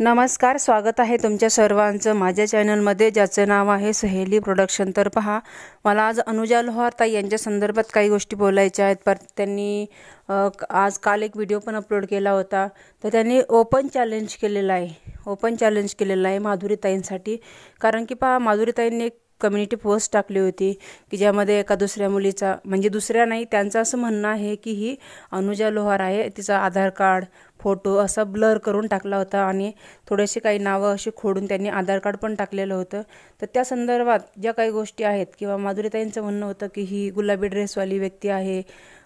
नमस्कार स्वागत आहे तुमच्या सर्वांचं माझ्या चॅनलमध्ये ज्याचं नाव आहे सहेली प्रोडक्शन तर पहा मला आज अनुजा लोहारताई यांच्या संदर्भात काही गोष्टी बोलायच्या आहेत पर त्यांनी आज काल एक व्हिडिओ पण अपलोड केला होता तर त्यांनी ओपन चॅलेंज केलेला आहे ओपन चॅलेंज केलेला आहे माधुरीताईंसाठी कारण की पहा माधुरीताईंनी एक कम्युनिटी पोस्ट टाकली होती की ज्यामध्ये एका दुसऱ्या मुलीचा म्हणजे दुसऱ्या नाही त्यांचं असं म्हणणं आहे की ही अनुजा लोहार आहे तिचा आधार कार्ड फोटो असा ब्लर करून टाकला होता आणि थोडेसे काही नावं अशी खोडून त्यांनी आधार कार्ड पण टाकलेलं होतं तर त्या संदर्भात ज्या काही गोष्टी आहेत किंवा माधुरीताईंचं म्हणणं होतं की ही गुलाबी ड्रेसवाली व्यक्ती आहे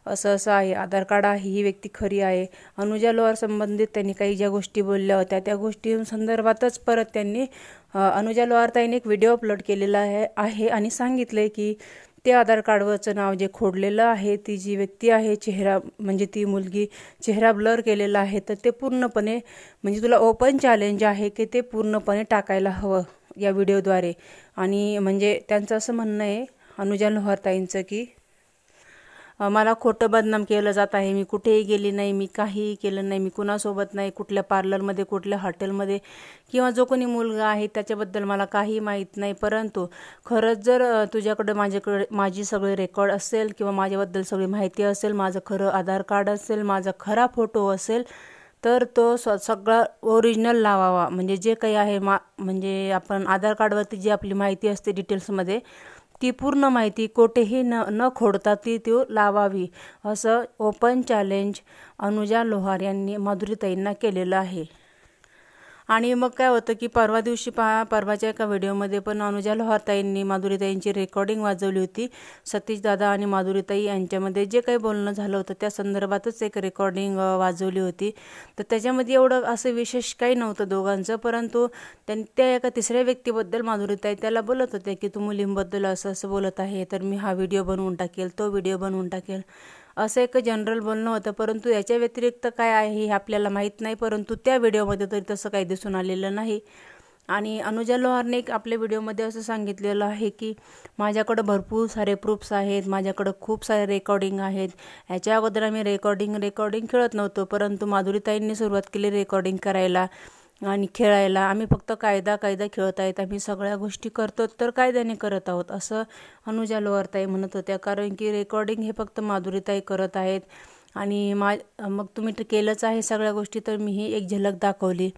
असं असं आहे आधार कार्ड आहे ही व्यक्ती खरी आहे अनुजा लोअर संबंधित त्यांनी काही ज्या गोष्टी बोलल्या होत्या त्या गोष्टी संदर्भातच परत त्यांनी अनुजा लोहारताईने एक व्हिडिओ अपलोड केलेला आहे आणि सांगितलं आहे की ते आधार कार्डवरचं नाव जे खोडलेलं आहे ती जी व्यक्ती आहे चेहरा म्हणजे ती मुलगी चेहरा ब्लर केलेला आहे तर ते पूर्णपणे म्हणजे तुला ओपन चॅलेंज आहे की ते पूर्णपणे टाकायला हवं या व्हिडिओद्वारे आणि म्हणजे त्यांचं असं म्हणणं आहे अनुजा लोहारताईंचं की मला खोटं बदनाम केलं जात आहे मी कुठेही गेली नाही मी काहीही केलं नाही मी कुणासोबत नाही कुठल्या पार्लरमध्ये कुठल्या हॉटेलमध्ये किंवा जो कोणी मुलगा आहे त्याच्याबद्दल मला काही माहीत नाही परंतु खरंच जर तुझ्याकडे माझ्याकडे माझी सगळे रेकॉर्ड असेल किंवा माझ्याबद्दल सगळी माहिती असेल माझं खरं आधार कार्ड असेल माझा खरा फोटो असेल तर तो स सगळा ओरिजिनल लावावा म्हणजे जे काही आहे मा म्हणजे आपण आधार कार्डवरती जी आपली माहिती असते डिटेल्समध्ये ती पूर्ण माहिती कोठेही न न खोडता ती तो लावावी असं ओपन चॅलेंज अनुजा लोहार यांनी माधुरीताईंना केलेलं आहे आणि मग काय होतं की परवा दिवशी पहा परवाच्या एका व्हिडिओमध्ये पण अनुजा लोहारताईंनी माधुरीताईंची रेकॉर्डिंग वाजवली होती सतीशदादा आणि माधुरीताई यांच्यामध्ये जे काही बोलणं झालं होतं त्या संदर्भातच एक रेकॉर्डिंग वाजवली होती तर त्याच्यामध्ये एवढं असं विशेष काही नव्हतं दोघांचं परंतु त्यां त्या एका तिसऱ्या व्यक्तीबद्दल माधुरीताई त्याला बोलत होत्या की तू मुलींबद्दल असं असं बोलत आहे तर मी हा व्हिडिओ बनवून टाकेल तो व्हिडिओ बनवून टाकेल असं एक जनरल बोलणं होतं परंतु याच्या व्यतिरिक्त काय आहे हे आपल्याला माहीत नाही परंतु त्या व्हिडिओमध्ये तरी तसं काही दिसून आलेलं नाही आणि अनुजा लोहारने आपल्या व्हिडिओमध्ये असं सांगितलेलं आहे की माझ्याकडं भरपूर सारे प्रूफ्स आहेत माझ्याकडं खूप सारे रेकॉर्डिंग आहेत ह्याच्या अगोदर आम्ही रेकॉर्डिंग रेकॉर्डिंग खेळत नव्हतो परंतु माधुरीताईंनी सुरुवात केली रेकॉर्डिंग करायला आणि खेळायला आम्ही फक्त कायदा कायदा खेळत आहेत आम्ही सगळ्या गोष्टी करतो तर कायद्याने करत आहोत असं अनुजा लोअरताई म्हणत होत्या कारण की रेकॉर्डिंग हे फक्त माधुरीताई करत आहेत आणि मा मग तुम्ही केलंच आहे सगळ्या गोष्टी तर मी ही एक झलक दाखवली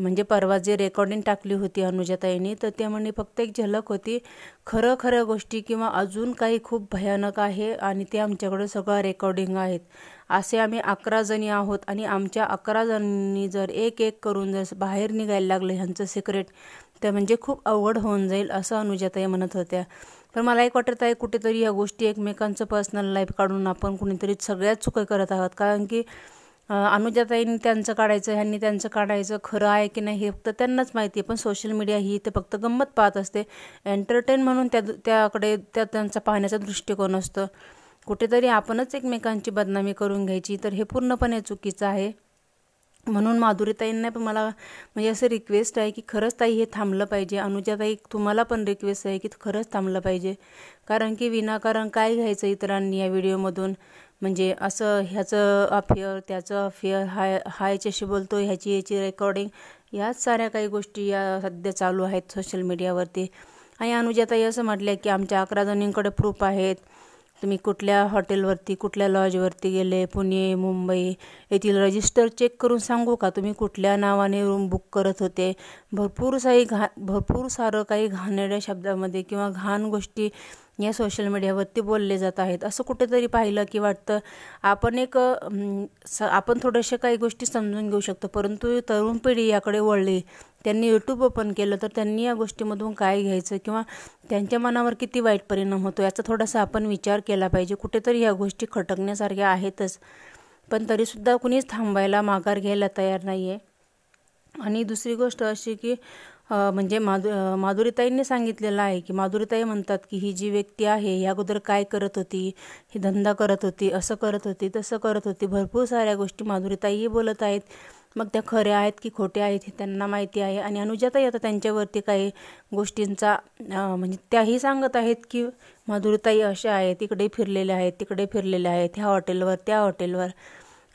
म्हणजे परवा जे रेकॉर्डिंग टाकली होती अनुजाताईंनी तर ते म्हणे फक्त एक झलक होती खरं खऱ्या गोष्टी किंवा अजून काही खूप भयानक आहे आणि ते आमच्याकडे सगळं रेकॉर्डिंग आहेत असे आम्ही अकरा जणी आहोत आणि आमच्या अकरा जणांनी जर एक एक करून जर बाहेर निघायला लागलं ह्यांचं सिक्रेट तर म्हणजे खूप अवघड होऊन जाईल असं अनुजाताई म्हणत होत्या पण मला एक वाटत आहे कुठेतरी ह्या गोष्टी एकमेकांचं पर्सनल लाईफ काढून आपण कुणीतरी सगळ्याच चुका करत आहोत कारण की अनुजाताईंनी त्यांचं काढायचं ह्यांनी त्यांचं काढायचं खरं आहे की नाही हे फक्त त्यांनाच माहिती आहे पण सोशल मीडिया ही ते फक्त गंमत पाहत असते एंटरटेन म्हणून त्या त्याकडे त्या त्यांचा पाहण्याचा दृष्टिकोन असतो कुठेतरी आपणच एकमेकांची बदनामी करून घ्यायची तर हे पूर्णपणे चुकीचं आहे म्हणून माधुरीताईंना पण मला म्हणजे असं रिक्वेस्ट आहे की खरंच ताई हे थांबलं पाहिजे अनुजाताई तुम्हाला पण रिक्वेस्ट आहे की खरंच थांबलं पाहिजे कारण की विनाकारण काय घ्यायचं इतरांनी या व्हिडिओमधून म्हणजे असं ह्याचं अफेअर त्याचं अफेअर हाय हाय याच्याशी बोलतो ह्याची याची रेकॉर्डिंग ह्याच साऱ्या काही गोष्टी या सध्या चालू आहेत सोशल मीडियावरती आणि अनुजाताई असं म्हटलं की आमच्या अकरा जणींकडे प्रूफ आहेत तुम्ही कुठल्या हॉटेलवरती कुठल्या लॉजवरती गेले पुणे मुंबई येथील रजिस्टर चेक करून सांगू का तुम्ही कुठल्या नावाने रूम बुक करत होते भरपूर साई घा भरपूर सारं काही घाणेड्या शब्दामध्ये किंवा घाण गोष्टी या सोशल मीडियावरती बोलले जात आहेत असं कुठेतरी पाहिलं की वाटतं आपण एक आपण थोड्याशा काही गोष्टी समजून घेऊ शकतो परंतु तरुण पिढी याकडे वळली त्यांनी यूट्यूब ओपन केलं तर त्यांनी या गोष्टीमधून काय घ्यायचं किंवा त्यांच्या मनावर किती वाईट परिणाम होतो याचा थोडासा आपण विचार केला पाहिजे कुठेतरी या गोष्टी खटकण्यासारख्या आहेतच पण तरीसुद्धा कुणीच थांबायला माघार घ्यायला तयार नाही आहे आणि दुसरी गोष्ट अशी की म्हणजे माधु माधुरीताईंनी सांगितलेलं आहे की माधुरीताई म्हणतात की ही जी व्यक्ती आहे या अगोदर काय करत होती ही धंदा करत होती असं करत होती तसं करत होती भरपूर साऱ्या गोष्टी माधुरीताईही बोलत आहेत मग त्या खऱ्या आहेत की खोट्या आहेत हे त्यांना माहिती आहे आणि अनुजाताई आता त्यांच्यावरती काही गोष्टींचा म्हणजे त्याही सांगत आहेत की माधुरीताई अशा आहेत तिकडे फिरलेल्या आहेत तिकडे फिरलेल्या आहेत ह्या हॉटेलवर त्या हॉटेलवर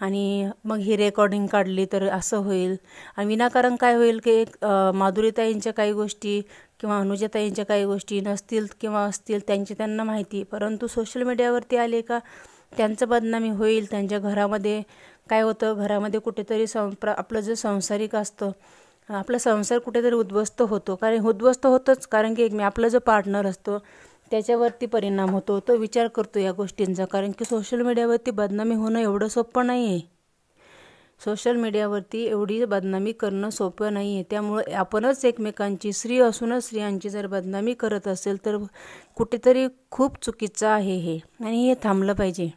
आणि मग ही रेकॉर्डिंग काढली तर असं होईल आणि विनाकारण काय होईल की एक माधुरीताईंच्या काही गोष्टी किंवा अनुजाताईंच्या काही गोष्टी नसतील किंवा असतील त्यांची त्यांना माहिती परंतु सोशल मीडियावरती आले का त्यांचं बदनामी होईल त्यांच्या घरामध्ये काय होतं घरामध्ये कुठेतरी संप्र आपलं जे संसारिक असतं आपला संसार कुठेतरी उद्ध्वस्त होतो कारण उद्ध्वस्त होतोच कारण की एक मी आपला जो पार्टनर असतो त्याच्यावरती परिणाम होतो तो विचार करतो या गोष्टींचा कारण की सोशल मीडियावरती बदनामी होणं एवढं सोपं नाही आहे सोशल मीडियावरती एवढी बदनामी करणं सोपं नाही आहे त्यामुळे आपणच एकमेकांची स्त्री असूनच स्त्रियांची जर बदनामी करत असेल तर कुठेतरी खूप चुकीचं आहे हे आणि हे थांबलं पाहिजे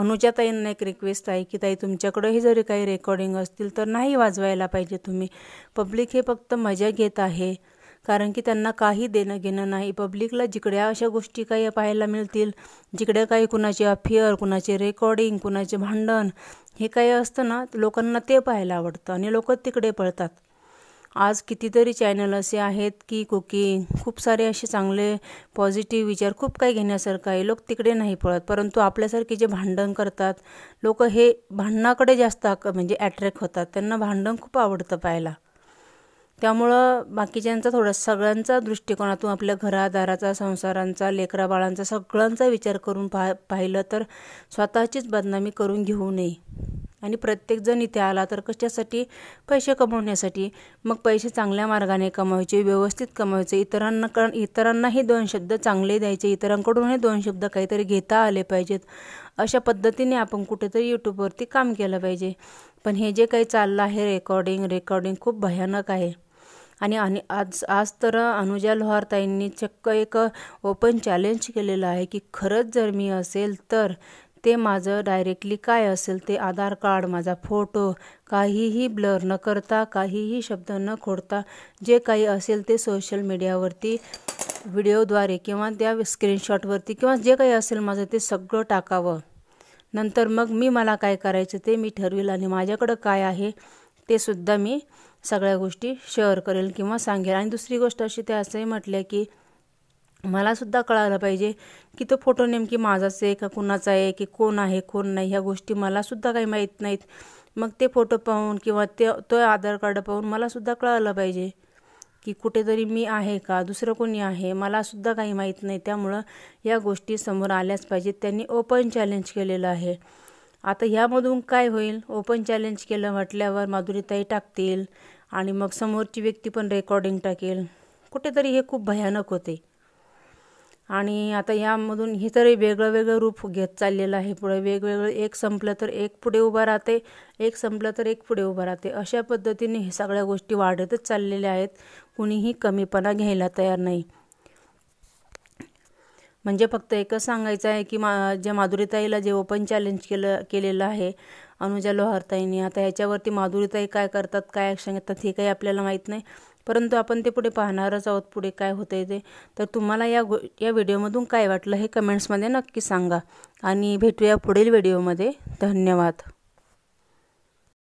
अनुजाताईंना एक रिक्वेस्ट आहे की ताई तुमच्याकडंही जरी काही रेकॉर्डिंग असतील तर नाही वाजवायला पाहिजे तुम्ही पब्लिक हे फक्त मजा घेत आहे कारण की त्यांना काही देणं घेणं नाही पब्लिकला जिकड्या अशा गोष्टी काही पाहायला मिळतील जिकडे काही कुणाचे अफेअर कुणाचे रेकॉर्डिंग कुणाचे भांडण हे काही असतं ना लोकांना ते पाहायला आवडतं आणि लोक तिकडे पळतात आज कितीतरी चॅनल असे आहेत की कुकिंग खूप सारे असे चांगले पॉझिटिव्ह विचार खूप काही घेण्यासारखं आहे लोक तिकडे नाही पळत परंतु आपल्यासारखे जे भांडण करतात लोक हे भांडणाकडे जास्त म्हणजे अट्रॅक्ट होतात त्यांना भांडण खूप आवडतं पाहायला त्यामुळं बाकीच्यांचा थोडा सगळ्यांचा दृष्टिकोनातून आपल्या घरादाराचा संसारांचा लेकरा बाळांचा सगळ्यांचा विचार करून पाह पाहिलं तर स्वतःचीच बदनामी करून घेऊ नये आणि प्रत्येकजण इथे आला तर कशासाठी पैसे कमवण्यासाठी मग पैसे चांगल्या मार्गाने कमवायचे व्यवस्थित कमवायचे इतरांना कारण इतरांनाही दोन शब्द चांगले द्यायचे इतरांकडूनही दोन शब्द काहीतरी घेता आले पाहिजेत अशा पद्धतीने आपण कुठेतरी यूट्यूबवरती काम केलं पाहिजे पण हे जे काही चाललं आहे रेकॉर्डिंग रेकॉर्डिंग खूप भयानक आहे आणि आणि आज आज तर अनुजा लोहारताईंनी चक्क एक ओपन चॅलेंज केलेलं आहे की खरंच जर मी असेल तर ते माझं डायरेक्टली काय असेल ते आधार कार्ड माझा फोटो काहीही ब्लर न करता काहीही शब्द न खोडता जे काही असेल ते सोशल मीडियावरती व्हिडिओद्वारे किंवा त्या स्क्रीनशॉटवरती किंवा जे काही असेल माझं ते सगळं टाकावं नंतर मग मी मला काय करायचं ते मी ठरवेल आणि माझ्याकडं काय आहे ते सुद्धा मी सगळ्या गोष्टी शेअर करेल किंवा सांगेल आणि दुसरी गोष्ट अशी ते असंही म्हटले की मलासुद्धा कळायला पाहिजे की तो फोटो नेमकी माझाच आहे का कुणाचा आहे की कोण आहे कोण नाही ह्या गोष्टी मलासुद्धा काही माहीत नाहीत मग ते फोटो पाहून किंवा ते तो आधार कार्ड पाहून मलासुद्धा कळायला पाहिजे की कुठेतरी मी आहे का दुसरं कोणी आहे मलासुद्धा काही माहीत नाही त्यामुळं या गोष्टी समोर आल्याच पाहिजेत त्यांनी ओपन चॅलेंज केलेलं आहे आता ह्यामधून काय होईल ओपन चॅलेंज केलं म्हटल्यावर माधुरीताई टाकतील आणि मग समोरची व्यक्ती पण रेकॉर्डिंग टाकेल कुठेतरी हे खूप भयानक होते आणि आता यामधून हे तरी वेगळं वेगळं रूप घेत चाललेलं आहे पुढे वेगवेगळं एक संपलं तर एक पुढे उभं राहते एक संपलं तर एक पुढे उभं राहते अशा पद्धतीने हे सगळ्या गोष्टी वाढतच चाललेल्या आहेत कुणीही कमीपणा घ्यायला तयार नाही म्हणजे फक्त एकच सांगायचं आहे की मा ज्या माधुरीताईला जे ओपन चॅलेंज केलं केलेलं आहे अनुजा लोहारताईनी आता ह्याच्यावरती माधुरीताई काय करतात काय ॲक्शन घेतात हे काही आपल्याला माहीत नाही परंतु आपण ते पुढे पाहणारच आहोत पुढे काय होतं ते तर तुम्हाला या गो या व्हिडिओमधून काय वाटलं हे कमेंट्समध्ये नक्की सांगा आणि भेटूया पुढील व्हिडिओमध्ये धन्यवाद